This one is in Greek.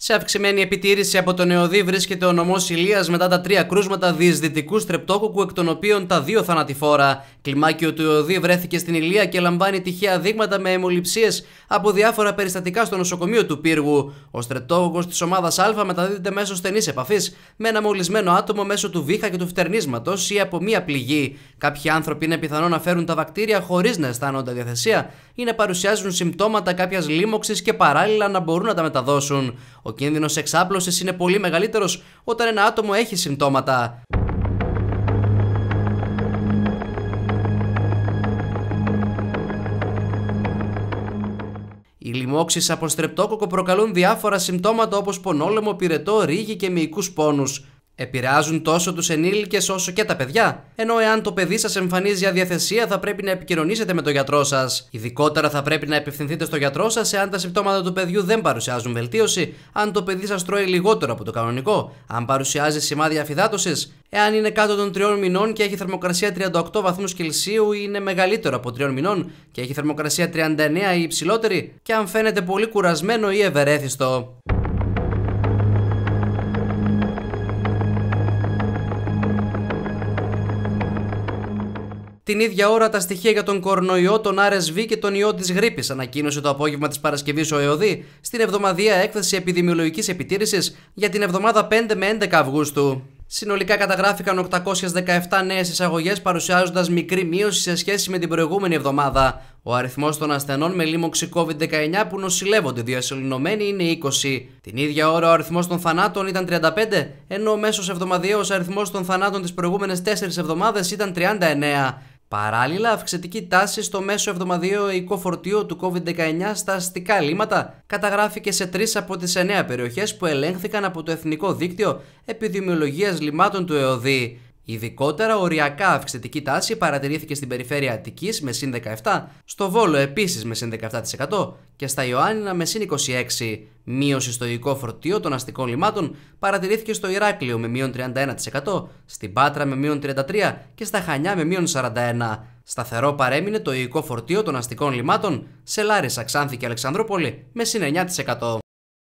Σε αυξημένη επιτήρηση από τον Εωδή βρίσκεται ο νομός Ηλίας μετά τα τρία κρούσματα διεισδυτικού στρεπτόκοκου, εκ των οποίων τα δύο θανατηφόρα. Κλιμάκιο του Εωδή βρέθηκε στην Ηλία και λαμβάνει τυχαία δείγματα με αιμοληψίες από διάφορα περιστατικά στο νοσοκομείο του Πύργου. Ο στρεπτόκοκος της ομάδας Α μεταδίδεται μέσω στενής επαφής με ένα μολυσμένο άτομο μέσω του βήχα και του φτερνίσματος ή από μία πληγή. Κάποιοι άνθρωποι είναι πιθανό να φέρουν τα βακτήρια χωρίς να αισθάνονται διαθεσία ή να παρουσιάζουν συμπτώματα κάποιας λίμωξης και παράλληλα να μπορούν να τα μεταδώσουν. Ο κίνδυνος εξάπλωσης είναι πολύ μεγαλύτερος όταν ένα άτομο έχει συμπτώματα. Οι λοιμώξεις από στρεπτόκοκο προκαλούν διάφορα συμπτώματα όπως πονόλεμο, πυρετό, ρίγη και μυϊκούς πόνους. Επηρεάζουν τόσο τους ενήλικες όσο και τα παιδιά, ενώ εάν το παιδί σας εμφανίζει αδιαθεσία θα πρέπει να επικοινωνήσετε με τον γιατρό σας. Ειδικότερα θα πρέπει να απευθυνθείτε στο γιατρό σας εάν τα συμπτώματα του παιδιού δεν παρουσιάζουν βελτίωση, αν το παιδί σας τρώει λιγότερο από το κανονικό, αν παρουσιάζει σημάδια αφυδάτωσης, εάν είναι κάτω των 3 μηνών και έχει θερμοκρασία 38 βαθμούς Κελσίου ή είναι μεγαλύτερο από 3 μηνών και έχει θερμοκρασία 39 ή υψηλότερη, και αν φαίνεται πολύ κουρασμένο ή ευερέθιστο. Την ίδια ώρα τα στοιχεία για τον κορονοϊό, τον RSV και τον ιό της γρήπης ανακοίνωσε το απόγευμα της Παρασκευής ο ΕΟΔΗ στην εβδομαδιαία έκθεση επιδημιολογικής επιτήρησης για την εβδομάδα 5 με 11 Αυγούστου. Συνολικά καταγράφηκαν 817 νέες εισαγωγές, παρουσιάζοντας μικρή μείωση σε σχέση με την προηγούμενη εβδομάδα. Ο αριθμός των ασθενών με λίμωξη COVID-19 που νοσηλεύονται διασυλληνομένοι είναι 20. Την ίδια ώρα ο αριθμός των θανάτων ήταν 35, ενώ ο μέσος εβδομαδιαίος αριθμός των θανάτων τις προηγούμενες 4 εβδομάδες ήταν 39. Παράλληλα, αυξητική τάση στο μέσο εβδομαδιαίο οικό φορτίο του COVID-19 στα αστικά λίματα καταγράφηκε σε τρεις από τις εννέα περιοχές που ελέγχθηκαν από το Εθνικό Δίκτυο Επιδημιολογίας Λιμάτων του ΕΟΔΗ. Ειδικότερα οριακά αυξητική τάση παρατηρήθηκε στην περιφέρεια Αττικής με συν 17, στο Βόλο επίσης με συν 17% και στα Ιωάννινα με συν 26. Μείωση στο υλικό φορτίο των αστικών λιμάτων παρατηρήθηκε στο Ηράκλειο με μείον 31%, στην Πάτρα με μείον 33% και στα Χανιά με μείον 41%. Σταθερό παρέμεινε το υλικό φορτίο των αστικών λιμάτων σε Λάρισα, Ξάνθη και Αλεξανδρούπολη με συν 9%.